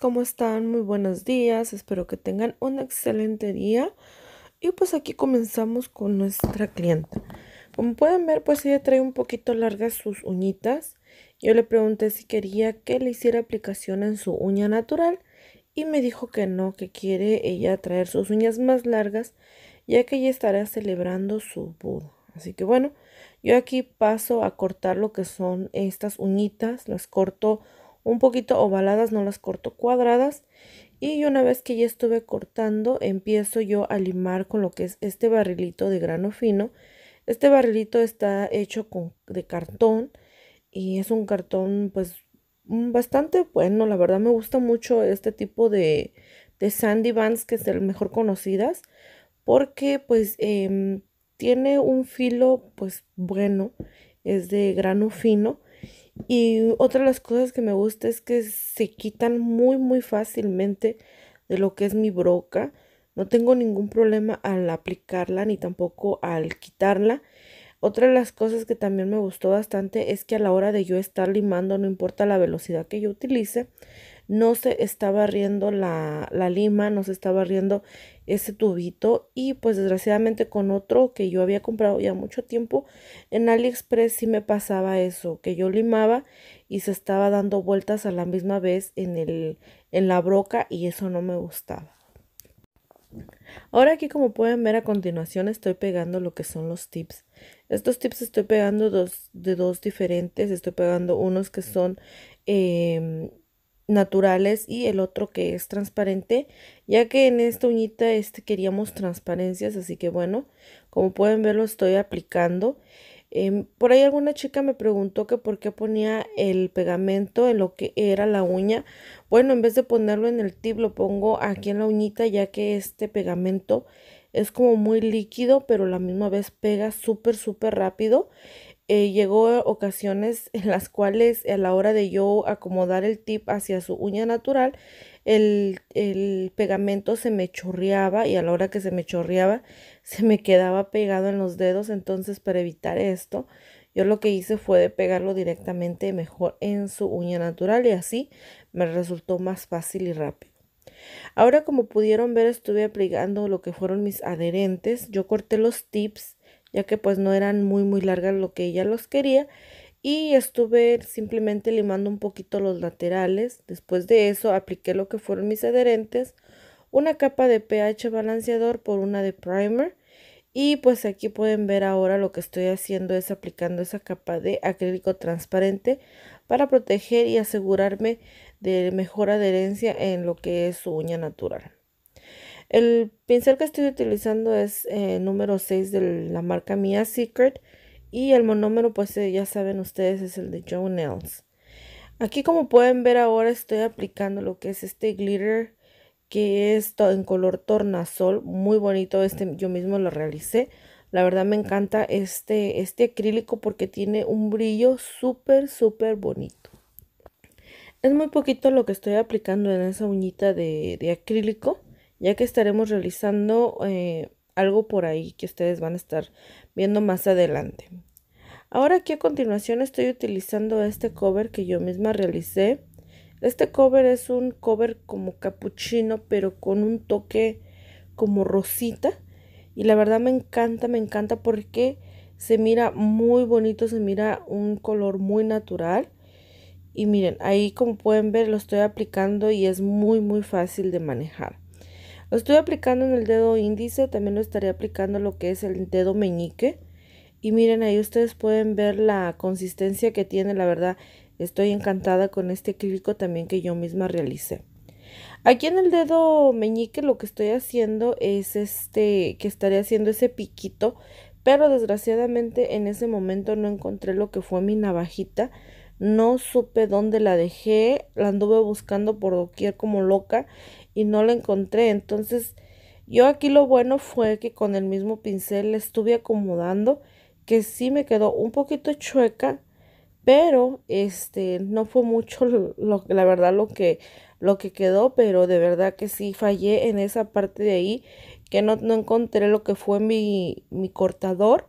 ¿cómo están? Muy buenos días, espero que tengan un excelente día. Y pues aquí comenzamos con nuestra clienta. Como pueden ver, pues ella trae un poquito largas sus uñitas. Yo le pregunté si quería que le hiciera aplicación en su uña natural y me dijo que no, que quiere ella traer sus uñas más largas ya que ella estará celebrando su boda. Así que bueno, yo aquí paso a cortar lo que son estas uñitas, las corto un poquito ovaladas, no las corto cuadradas. Y una vez que ya estuve cortando, empiezo yo a limar con lo que es este barrilito de grano fino. Este barrilito está hecho con, de cartón y es un cartón pues mm, bastante bueno. La verdad me gusta mucho este tipo de, de Sandy Bands que es el mejor conocidas porque pues em, tiene un filo pues bueno, es de grano fino y otra de las cosas que me gusta es que se quitan muy muy fácilmente de lo que es mi broca. No tengo ningún problema al aplicarla ni tampoco al quitarla. Otra de las cosas que también me gustó bastante es que a la hora de yo estar limando, no importa la velocidad que yo utilice, no se estaba barriendo la, lima, no se estaba barriendo ese tubito y pues desgraciadamente con otro que yo había comprado ya mucho tiempo en AliExpress sí me pasaba eso, que yo limaba y se estaba dando vueltas a la misma vez en, el, en la broca y eso no me gustaba. Ahora aquí como pueden ver a continuación estoy pegando lo que son los tips estos tips estoy pegando dos, de dos diferentes. Estoy pegando unos que son em, naturales y el otro que es transparente. Ya que en esta uñita este queríamos transparencias. Así que bueno, como pueden ver lo estoy aplicando. Em, por ahí alguna chica me preguntó que por qué ponía el pegamento en lo que era la uña. Bueno, en vez de ponerlo en el tip, lo pongo aquí en la uñita ya que este pegamento es como muy líquido, pero a la misma vez pega súper, súper rápido. Eh, llegó ocasiones en las cuales a la hora de yo acomodar el tip hacia su uña natural, el, el, pegamento se me chorreaba y a la hora que se me chorreaba se me quedaba pegado en los dedos. Entonces para evitar esto, yo lo que hice fue de pegarlo directamente mejor en su uña natural y así me resultó más fácil y rápido. Ahora como pudieron ver estuve aplicando lo que fueron mis adherentes. Yo corté los tips ya que pues no eran muy muy largas lo que ella los quería y estuve simplemente limando un poquito los laterales. Después de eso apliqué lo que fueron mis adherentes, una capa de pH balanceador por una de primer y pues aquí pueden ver ahora lo que estoy haciendo es aplicando esa capa de acrílico transparente para proteger y asegurarme de mejor adherencia en lo que es su uña natural. El pincel que estoy utilizando es el eh, número 6 de la marca Mia Secret y el monómero pues eh, ya saben ustedes es el de Joe Nails. Aquí como pueden ver ahora estoy aplicando lo que es este glitter que es en color tornasol, muy bonito, este yo mismo lo realicé. La verdad me encanta este, este acrílico porque tiene un brillo súper, súper bonito. Es muy poquito lo que estoy aplicando en esa uñita de, acrílico, ya que estaremos realizando eh, algo por ahí que ustedes van a estar viendo más adelante. Ahora aquí a continuación estoy utilizando este cover que yo misma realicé. Este cover es un cover como capuchino, pero con un toque como rosita. Y la verdad me encanta, me encanta porque se mira muy bonito, se mira un color muy natural. Y miren, ahí como pueden ver lo estoy aplicando y es muy muy fácil de manejar. Lo estoy aplicando en el dedo índice, también lo estaré aplicando lo que es el dedo meñique. Y miren, ahí ustedes pueden ver la consistencia que tiene, la verdad estoy encantada con este acrílico también que yo misma realicé. Aquí en el dedo meñique lo que estoy haciendo es este, que estaré haciendo ese piquito, pero desgraciadamente en ese momento no encontré lo que fue mi navajita, no supe dónde la dejé, la anduve buscando por doquier como loca y no la encontré. Entonces, yo aquí lo bueno fue que con el mismo pincel la estuve acomodando, que sí me quedó un poquito chueca, pero este no fue mucho la verdad lo que lo que quedó, pero de verdad que sí fallé en esa parte de ahí que no, no encontré lo que fue mi, mi cortador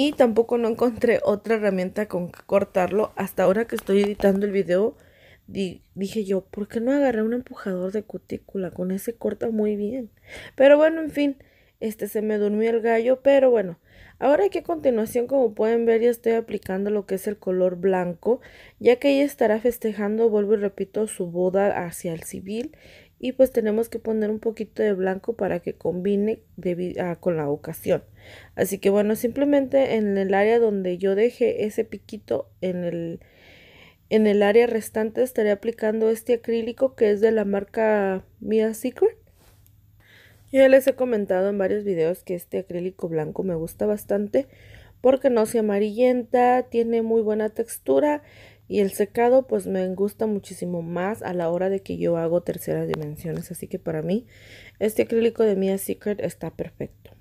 y tampoco no encontré otra herramienta con que cortarlo. Hasta ahora que estoy editando el video, dije yo, ¿por qué no agarré un empujador de cutícula? Con ese corta muy bien. Pero bueno, en fin, este se me durmió el gallo, pero bueno. Ahora que a continuación, como pueden ver, ya estoy aplicando lo que es el color blanco, ya que ella estará festejando, vuelvo y repito, su boda hacia el civil y pues tenemos que poner un poquito de blanco para que combine ah, con la ocasión. Así que bueno, simplemente en el área donde yo dejé ese piquito en el, en el área restante estaré aplicando este acrílico que es de la marca Mia Secret. ya les he comentado en varios videos que este acrílico blanco me gusta bastante porque no se amarillenta, tiene muy buena textura y el secado pues me gusta muchísimo más a la hora de que yo hago terceras dimensiones. Así que para mí este acrílico de Mia Secret está perfecto.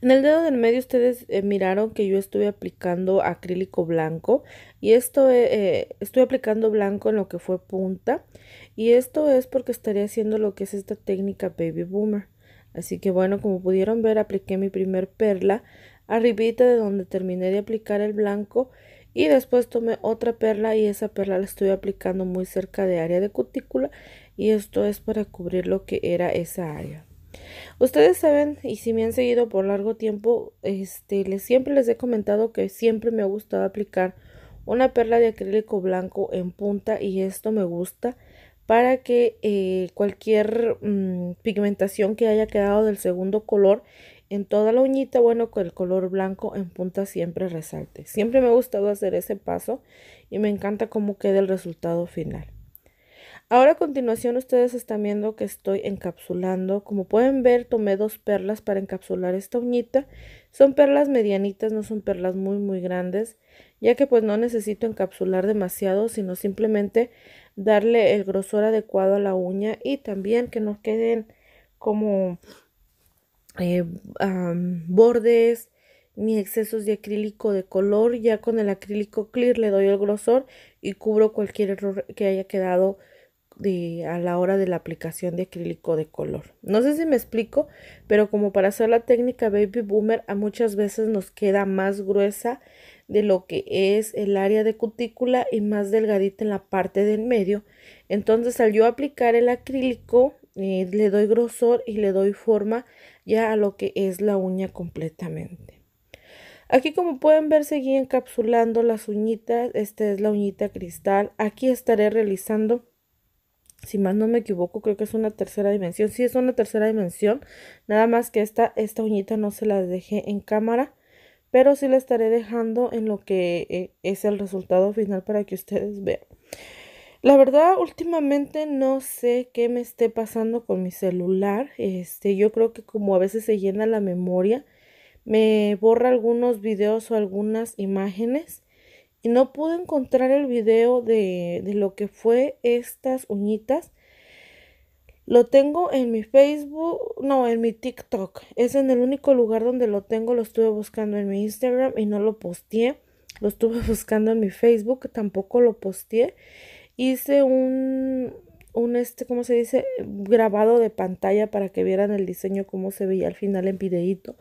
En el dedo del medio ustedes eh, miraron que yo estuve aplicando acrílico blanco y esto eh, eh, estoy aplicando blanco en lo que fue punta y esto es porque estaría haciendo lo que es esta técnica baby boomer. Así que bueno, como pudieron ver apliqué mi primer perla arribita de donde terminé de aplicar el blanco y después tomé otra perla y esa perla la estoy aplicando muy cerca de área de cutícula y esto es para cubrir lo que era esa área. Ustedes saben y si me han seguido por largo tiempo, este, les, siempre les he comentado que siempre me ha gustado aplicar una perla de acrílico blanco en punta y esto me gusta para que eh, cualquier mm, pigmentación que haya quedado del segundo color en toda la uñita, bueno, con el color blanco en punta siempre resalte. Siempre me ha gustado hacer ese paso y me encanta cómo queda el resultado final. Ahora a continuación ustedes están viendo que estoy encapsulando. Como pueden ver tomé dos perlas para encapsular esta uñita. Son perlas medianitas, no son perlas muy muy grandes, ya que pues no necesito encapsular demasiado, sino simplemente darle el grosor adecuado a la uña y también que no queden como eh, bordes ni excesos de acrílico de color. Ya con el acrílico clear le doy el grosor y cubro cualquier error que haya quedado a la hora de la aplicación de acrílico de color. No sé si me explico, pero como para hacer la técnica baby boomer a muchas veces nos queda más gruesa de lo que es el área de cutícula y más delgadita en la parte del medio. Entonces al yo aplicar el acrílico eh, le doy grosor y le doy forma ya a lo que es la uña completamente. Aquí como pueden ver seguí encapsulando las uñitas, esta es la uñita cristal, aquí estaré realizando, si más no me equivoco, creo que es una tercera dimensión, si es una tercera dimensión, nada más que esta, esta uñita no se la dejé en cámara, pero sí la estaré dejando en lo que eh, es el resultado final para que ustedes vean. La verdad, últimamente no sé qué me esté pasando con mi celular. Este, yo creo que como a veces se llena la memoria, me borra algunos videos o algunas imágenes. Y no pude encontrar el video de, de lo que fue estas uñitas. Lo tengo en mi Facebook, no, en mi TikTok. Es en el único lugar donde lo tengo. Lo estuve buscando en mi Instagram y no lo posteé. Lo estuve buscando en mi Facebook, tampoco lo posteé hice un, un este, ¿cómo se dice? Grabado de pantalla para que vieran el diseño, cómo se veía al final en videíto.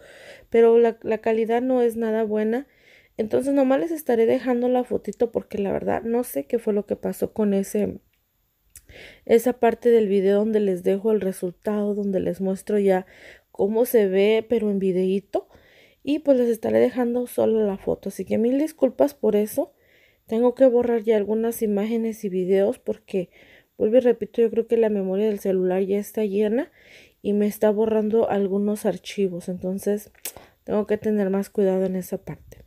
Pero la, calidad no es nada buena. Entonces nomás les estaré dejando la fotito porque la verdad no sé qué fue lo que pasó con ese esa parte del video donde les dejo el resultado, donde les muestro ya cómo se ve, pero en videíto. Y pues les estaré dejando solo la foto. Así que mil disculpas por eso. Tengo que borrar ya algunas imágenes y videos porque, vuelvo y repito, yo creo que la memoria del celular ya está llena y me está borrando algunos archivos. Entonces, tengo que tener más cuidado en esa parte.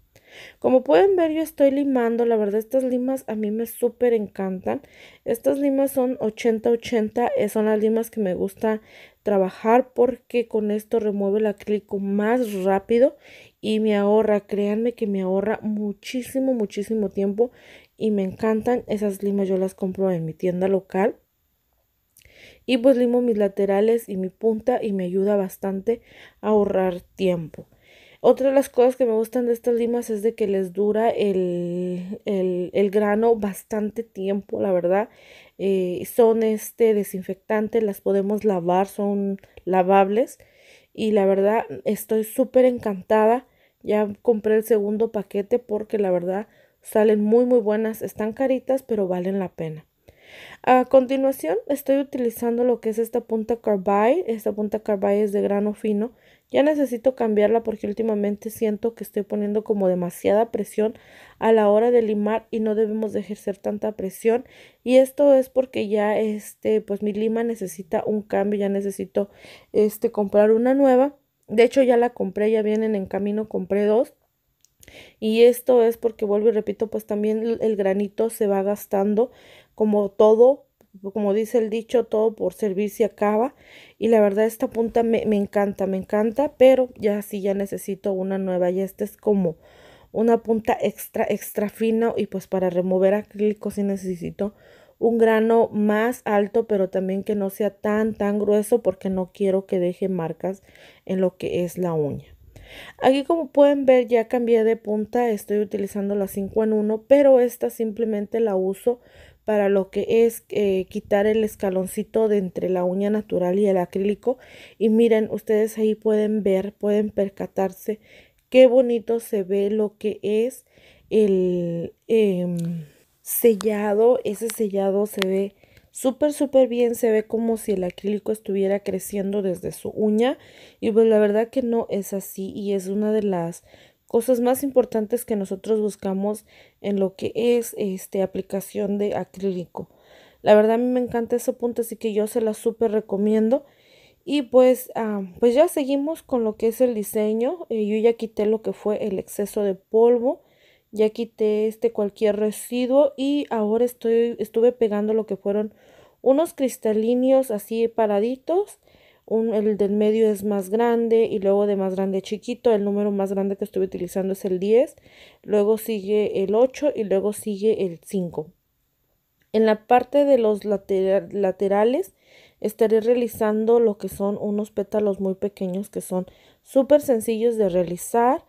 Como pueden ver, yo estoy limando. La verdad, estas limas a mí me súper encantan. Estas limas son 80-80. Eh, son las limas que me gusta trabajar porque con esto remueve el acrílico más rápido y me ahorra, créanme que me ahorra muchísimo, muchísimo tiempo y me encantan esas limas, yo las compro en mi tienda local. Y pues limo mis laterales y mi punta y me ayuda bastante a ahorrar tiempo. Otra de las cosas que me gustan de estas limas es de que les dura el, grano bastante tiempo, la verdad. Eh, son este desinfectante, las podemos lavar, son lavables. Y la verdad estoy súper encantada ya compré el segundo paquete porque la verdad salen muy muy buenas, están caritas pero valen la pena. A continuación estoy utilizando lo que es esta punta carbide, esta punta carbide es de grano fino, ya necesito cambiarla porque últimamente siento que estoy poniendo como demasiada presión a la hora de limar y no debemos de ejercer tanta presión y esto es porque ya este pues mi lima necesita un cambio, ya necesito este comprar una nueva de hecho, ya la compré, ya vienen en camino, compré dos. Y esto es porque, vuelvo y repito, pues también el granito se va gastando como todo, como dice el dicho, todo por servir se acaba. Y la verdad esta punta me, encanta, me encanta, pero ya sí, ya necesito una nueva. Y esta es como una punta extra, extra fina y pues para remover acrílico si necesito un grano más alto, pero también que no sea tan, tan grueso porque no quiero que deje marcas en lo que es la uña. Aquí como pueden ver ya cambié de punta, estoy utilizando la 5 en 1, pero esta simplemente la uso para lo que es eh, quitar el escaloncito de entre la uña natural y el acrílico. Y miren, ustedes ahí pueden ver, pueden percatarse qué bonito se ve lo que es el... Em, sellado. Ese sellado se ve súper, súper bien. Se ve como si el acrílico estuviera creciendo desde su uña. Y pues la verdad que no es así y es una de las cosas más importantes que nosotros buscamos en lo que es este, aplicación de acrílico. La verdad a mí me encanta ese punto, así que yo se la súper recomiendo. Y pues, ah, pues ya seguimos con lo que es el diseño. Eh, yo ya quité lo que fue el exceso de polvo. Ya quité este cualquier residuo y ahora estoy, estuve pegando lo que fueron unos cristalinios así paraditos. Un, el del medio es más grande y luego de más grande chiquito. El número más grande que estuve utilizando es el 10. Luego sigue el 8 y luego sigue el 5. En la parte de los laterales estaré realizando lo que son unos pétalos muy pequeños que son súper sencillos de realizar.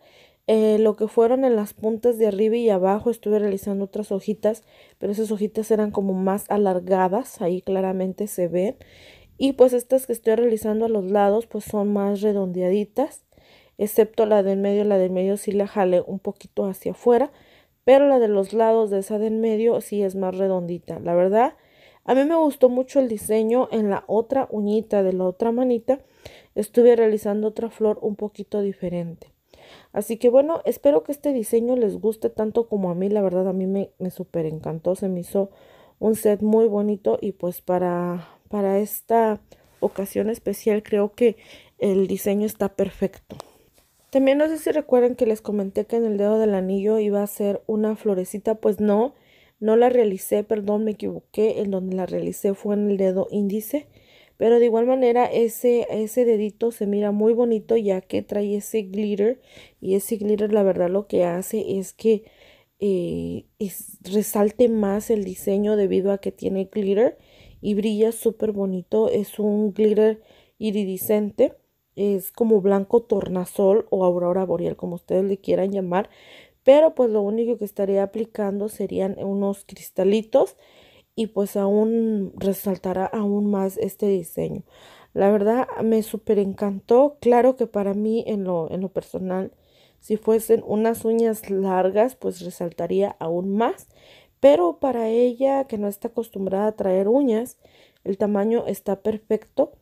Eh, lo que fueron en las puntas de arriba y abajo estuve realizando otras hojitas, pero esas hojitas eran como más alargadas, ahí claramente se ven. Y pues estas que estoy realizando a los lados pues son más redondeaditas, excepto la del medio, la del medio sí la jale un poquito hacia afuera, pero la de los lados de esa del medio sí es más redondita. La verdad, a mí me gustó mucho el diseño en la otra uñita de la otra manita, estuve realizando otra flor un poquito diferente. Así que bueno, espero que este diseño les guste tanto como a mí. La verdad a mí me, me encantó. Se me hizo un set muy bonito y pues para, para esta ocasión especial creo que el diseño está perfecto. También no sé si recuerdan que les comenté que en el dedo del anillo iba a ser una florecita, pues no, no la realicé, perdón, me equivoqué, en donde la realicé fue en el dedo índice. Pero de igual manera ese, ese dedito se mira muy bonito ya que trae ese glitter y ese glitter la verdad lo que hace es que eh, resalte más el diseño debido a que tiene glitter y brilla súper bonito. Es un glitter iridiscente. Es como blanco tornasol o aurora boreal, como ustedes le quieran llamar. Pero pues lo único que estaría aplicando serían unos cristalitos y pues aún resaltará aún más este diseño. La verdad me súper encantó, claro que para mí en lo, en lo personal, si fuesen unas uñas largas pues resaltaría aún más, pero para ella que no está acostumbrada a traer uñas, el tamaño está perfecto.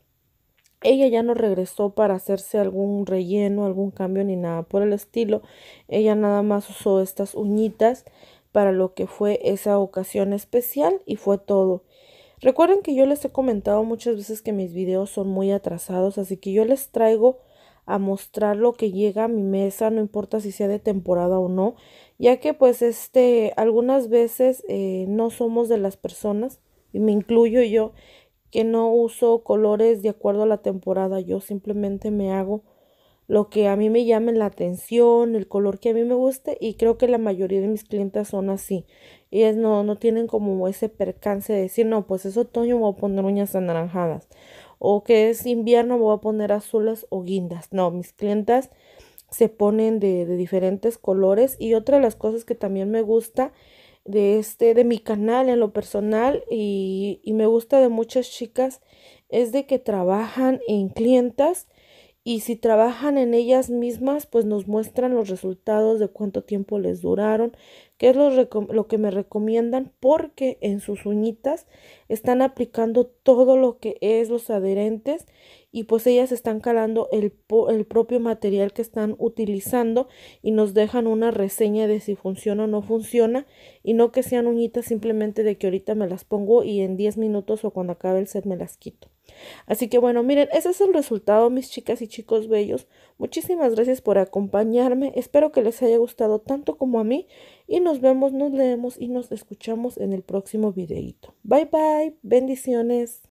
Ella ya no regresó para hacerse algún relleno, algún cambio ni nada por el estilo. Ella nada más usó estas uñitas para lo que fue esa ocasión especial y fue todo. Recuerden que yo les he comentado muchas veces que mis videos son muy atrasados, así que yo les traigo a mostrar lo que llega a mi mesa, no importa si sea de temporada o no, ya que pues este, algunas veces eh, no somos de las personas, y me incluyo yo, que no uso colores de acuerdo a la temporada, yo simplemente me hago lo que a mí me llame la atención, el color que a mí me guste y creo que la mayoría de mis clientas son así. Ellas no, no tienen como ese percance de decir, no, pues es otoño, voy a poner uñas anaranjadas o que es invierno, voy a poner azules o guindas. No, mis clientas se ponen de, diferentes colores y otra de las cosas que también me gusta de este de mi canal en lo personal y, y, me gusta de muchas chicas es de que trabajan en clientas y si trabajan en ellas mismas, pues nos muestran los resultados de cuánto tiempo les duraron, qué es lo, que me recomiendan, porque en sus uñitas están aplicando todo lo que es los adherentes y pues ellas están calando el, el propio material que están utilizando y nos dejan una reseña de si funciona o no funciona y no que sean uñitas simplemente de que ahorita me las pongo y en 10 minutos o cuando acabe el set me las quito. Así que bueno, miren, ese es el resultado, mis chicas y chicos bellos. Muchísimas gracias por acompañarme. Espero que les haya gustado tanto como a mí. Y nos vemos, nos leemos y nos escuchamos en el próximo videito. Bye bye, bendiciones.